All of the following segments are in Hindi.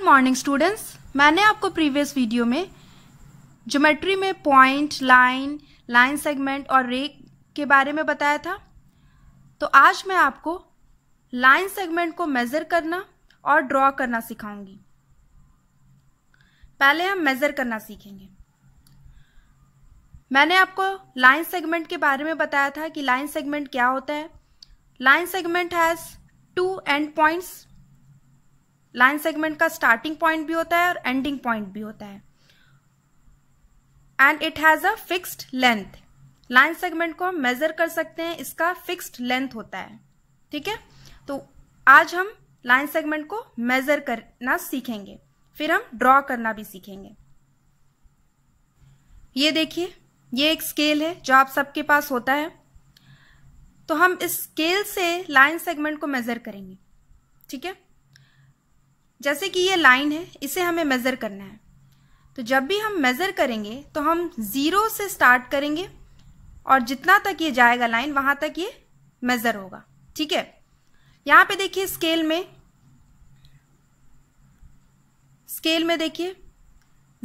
गुड मॉर्निंग स्टूडेंट्स मैंने आपको प्रीवियस वीडियो में ज्योमेट्री में पॉइंट लाइन लाइन सेगमेंट और रे के बारे में बताया था तो आज मैं आपको लाइन सेगमेंट को मेज़र करना और ड्रॉ करना सिखाऊंगी पहले हम मेज़र करना सीखेंगे मैंने आपको लाइन सेगमेंट के बारे में बताया था कि लाइन सेगमेंट क्या होता है line segment has two end points line segment का स्टार्टिंग पॉइंट भी होता है और एंडिंग पॉइंट भी होता है and it has a fixed length line segment को हम मेजर कर सकते हैं इसका फिक्स्ड लेंथ होता है ठीक है तो आज हम लाइन सेगमेंट को मेजर करना सीखेंगे फिर हम ड्रॉ करना भी सीखेंगे ये देखिए ये एक स्केल है जो आप सबके पास होता है तो हम इस स्केल से लाइन सेगमेंट को मेजर करेंगे ठीक है जैसे कि ये लाइन है इसे हमें मेज़र करना है तो जब भी हम मेज़र करेंगे तो हम ज़ीरो से स्टार्ट करेंगे और जितना तक ये जाएगा लाइन वहाँ तक ये मेज़र होगा ठीक है यहाँ पे देखिए स्केल में स्केल में देखिए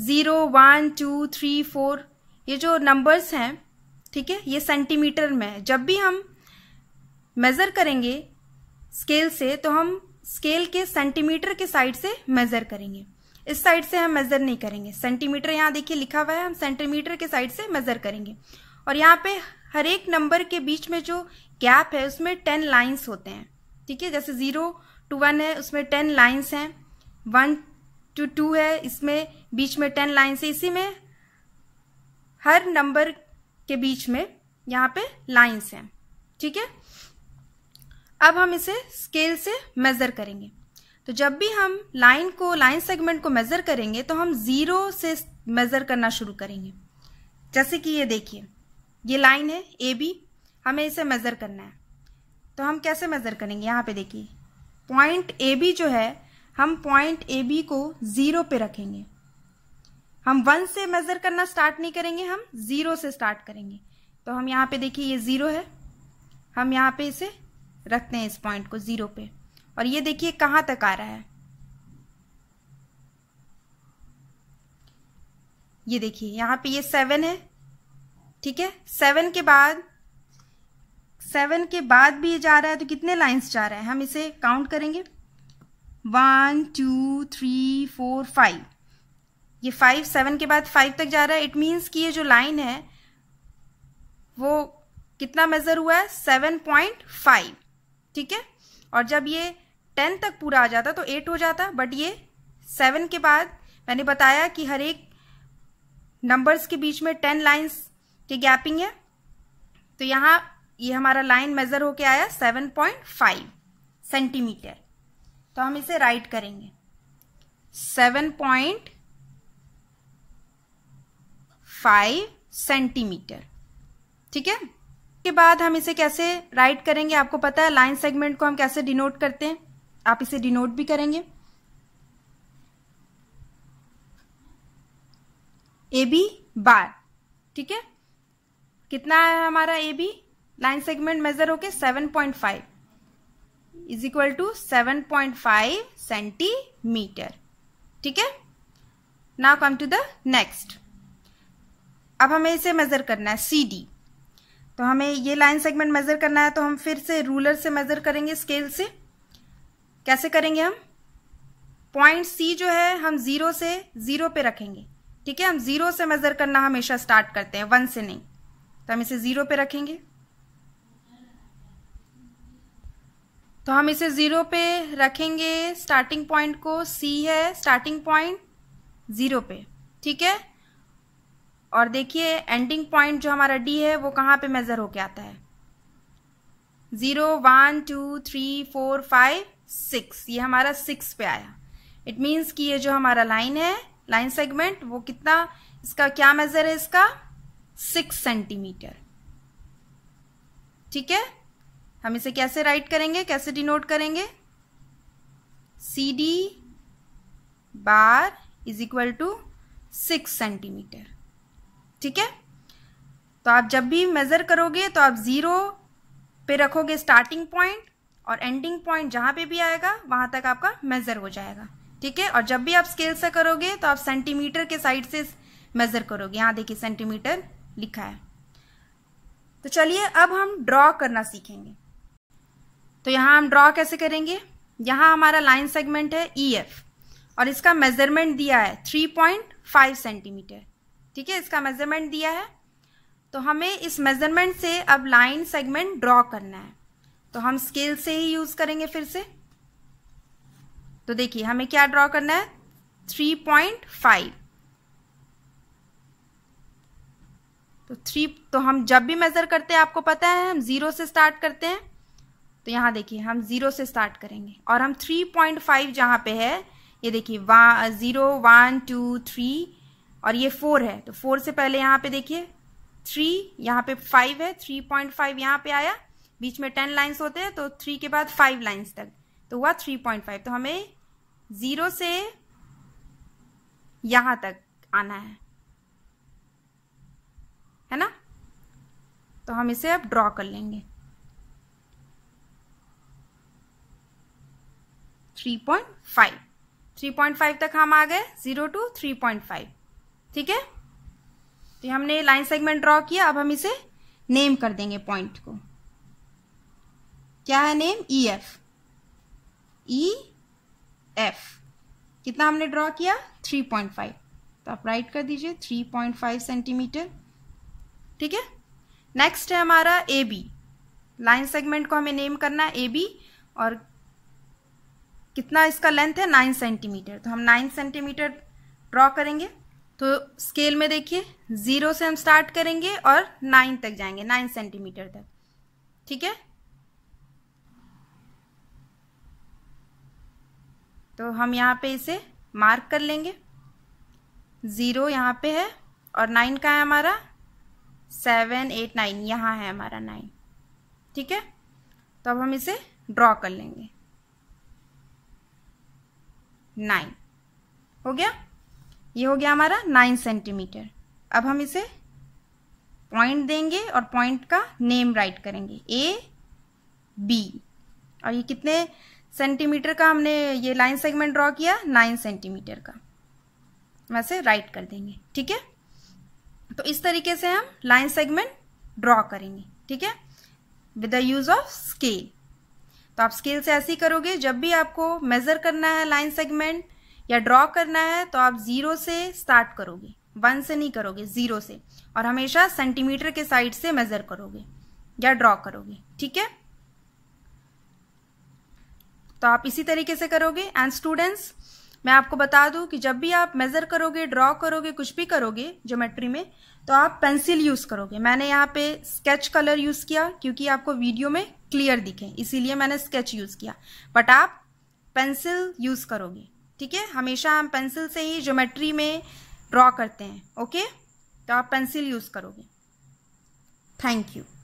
zero one two three four ये जो नंबर्स हैं ठीक है ये सेंटीमीटर में है जब भी हम मेज़र करेंगे स्केल से तो हम स्केल के सेंटीमीटर के साइड से मेजर करेंगे इस साइड से हम मेजर नहीं करेंगे सेंटीमीटर यहाँ देखिए लिखा हुआ है हम सेंटीमीटर के साइड से मेजर करेंगे और यहाँ पे हर एक नंबर के बीच में जो गैप है उसमें टेन लाइन्स होते हैं ठीक है जैसे जीरो टू वन है उसमें टेन लाइन्स हैं वन टू टू है इसमें बीच में टेन लाइन्स है इसी में हर नंबर के बीच में यहाँ पे लाइन्स हैं ठीक है अब हम इसे स्केल से मेज़र करेंगे तो जब भी हम लाइन को लाइन सेगमेंट को मेज़र करेंगे तो हम ज़ीरो से मेज़र करना शुरू करेंगे जैसे कि ये देखिए ये लाइन है ए बी हमें इसे मेज़र करना है तो हम कैसे मेज़र करेंगे यहाँ पे देखिए पॉइंट ए बी जो है हम पॉइंट ए बी को ज़ीरो पे रखेंगे हम वन से मेज़र करना स्टार्ट नहीं करेंगे हम ज़ीरो से स्टार्ट करेंगे तो हम यहाँ पे देखिए ये ज़ीरो है हम यहाँ पे इसे रखते हैं इस पॉइंट को ज़ीरो पे और ये देखिए कहाँ तक आ रहा है ये देखिए यहाँ पे ये सेवन है ठीक है सेवन के बाद सेवन के बाद भी ये जा रहा है तो कितने लाइंस जा रहा है हम इसे काउंट करेंगे one two three four five ये फाइव सेवन के बाद फाइव तक जा रहा है इट मीन्स कि ये जो लाइन है वो कितना मेज़र हुआ है सेवन पॉइंट फाइव ठीक है और जब ये टेन तक पूरा आ जाता तो एट हो जाता बट ये सेवन के बाद मैंने बताया कि हर एक नंबर्स के बीच में टेन लाइन्स की गैपिंग है तो यहाँ ये हमारा लाइन मेजर होके आया सेवन पॉइंट फाइव सेंटीमीटर तो हम इसे राइट करेंगे सेवन पॉइंट फाइव सेंटीमीटर ठीक है के बाद हम इसे कैसे राइट करेंगे आपको पता है लाइन सेगमेंट को हम कैसे डिनोट करते हैं आप इसे डिनोट भी करेंगे ए बी बार ठीक है कितना है हमारा A B line segment measure होके 7.5 इज इक्वल टू 7.5 सेंटीमीटर ठीक है now come to the next अब हमें इसे मेजर करना है सी डी तो हमें ये लाइन सेगमेंट मेज़र करना है तो हम फिर से रूलर से मेज़र करेंगे स्केल से कैसे करेंगे हम पॉइंट सी जो है हम ज़ीरो से ज़ीरो पे रखेंगे ठीक है हम ज़ीरो से मेज़र करना हमेशा स्टार्ट करते हैं वन से नहीं तो हम इसे ज़ीरो पे रखेंगे तो हम इसे ज़ीरो पे रखेंगे स्टार्टिंग पॉइंट को सी है स्टार्टिंग पॉइंट ज़ीरो पे ठीक है और देखिए एंडिंग पॉइंट जो हमारा डी है वो कहाँ पे मेज़र होके आता है zero one two three four five six ये हमारा सिक्स पे आया इट मीन्स कि ये जो हमारा लाइन है लाइन सेगमेंट वो कितना इसका क्या मेज़र है इसका सिक्स सेंटीमीटर ठीक है हम इसे कैसे राइट करेंगे कैसे डिनोट करेंगे C D bar is equal to six centimetre ठीक है तो आप जब भी मेज़र करोगे तो आप ज़ीरो पे रखोगे स्टार्टिंग पॉइंट और एंडिंग पॉइंट जहाँ पे भी आएगा वहाँ तक आपका मेज़र हो जाएगा ठीक है और जब भी आप स्केल से करोगे तो आप सेंटीमीटर के साइड से मेज़र करोगे यहाँ देखिए सेंटीमीटर लिखा है तो चलिए अब हम ड्रॉ करना सीखेंगे तो यहाँ हम ड्रॉ कैसे करेंगे यहाँ हमारा लाइन सेगमेंट है ई e एफ और इसका मेजरमेंट दिया है थ्री पॉइंट फाइव सेंटीमीटर ठीक है इसका मेजरमेंट दिया है तो हमें इस मेजरमेंट से अब लाइन सेगमेंट ड्रॉ करना है तो हम स्केल से ही यूज करेंगे फिर से तो देखिए हमें क्या ड्रॉ करना है थ्री पॉइंट फाइव तो थ्री तो हम जब भी मेजर करते हैं आपको पता है हम जीरो से स्टार्ट करते हैं तो यहां देखिए हम जीरो से स्टार्ट करेंगे और हम थ्री पॉइंट फाइव जहां पे है ये देखिए one zero one two three और ये फोर है तो फोर से पहले यहाँ पे देखिए थ्री यहाँ पे फाइव है थ्री पॉइंट फाइव यहाँ पे आया बीच में टेन लाइन्स होते हैं तो थ्री के बाद फाइव लाइन्स तक तो हुआ थ्री पॉइंट फाइव तो हमें जीरो से यहाँ तक आना है है ना तो हम इसे अब ड्रॉ कर लेंगे three point five three point five तक हम आ गए zero to three point five ठीक है तो हमने लाइन सेगमेंट ड्रॉ किया अब हम इसे नेम कर देंगे पॉइंट को क्या है name E F E F कितना हमने ड्रॉ किया 3.5 तो आप राइट कर दीजिए 3.5 सेंटीमीटर ठीक है नेक्स्ट है हमारा ए बी लाइन सेगमेंट को हमें नेम करना है ए बी और कितना इसका लेंथ है 9 सेंटीमीटर तो हम 9 सेंटीमीटर ड्रॉ करेंगे तो स्केल में देखिए ज़ीरो से हम स्टार्ट करेंगे और नाइन तक जाएंगे नाइन सेंटीमीटर तक ठीक है तो हम यहाँ पे इसे मार्क कर लेंगे ज़ीरो यहाँ पे है और नाइन का है हमारा सेवन एट नाइन यहाँ है हमारा नाइन ठीक है तो अब हम इसे ड्रॉ कर लेंगे नाइन हो गया ये हो गया हमारा नाइन सेंटीमीटर अब हम इसे पॉइंट देंगे और पॉइंट का नेम राइट करेंगे ए बी और ये कितने सेंटीमीटर का हमने ये लाइन सेगमेंट ड्रॉ किया नाइन सेंटीमीटर का वैसे राइट कर देंगे ठीक है तो इस तरीके से हम लाइन सेगमेंट ड्रॉ करेंगे ठीक है with the use of scale तो आप स्केल से ऐसे ही करोगे जब भी आपको मेजर करना है लाइन सेगमेंट या ड्रॉ करना है तो आप ज़ीरो से स्टार्ट करोगे वन से नहीं करोगे ज़ीरो से और हमेशा सेंटीमीटर के साइड से मेज़र करोगे या ड्रॉ करोगे ठीक है तो आप इसी तरीके से करोगे एंड स्टूडेंट्स मैं आपको बता दूं कि जब भी आप मेज़र करोगे ड्रॉ करोगे कुछ भी करोगे ज्योमेट्री में तो आप पेंसिल यूज़ करोगे मैंने यहाँ पे स्केच कलर यूज़ किया क्योंकि आपको वीडियो में क्लियर दिखे इसीलिए मैंने स्केच यूज़ किया बट आप पेंसिल यूज़ करोगे ठीक है हमेशा हम पेंसिल से ही ज्योमेट्री में ड्रॉ करते हैं ओके तो आप पेंसिल यूज़ करोगे थैंक यू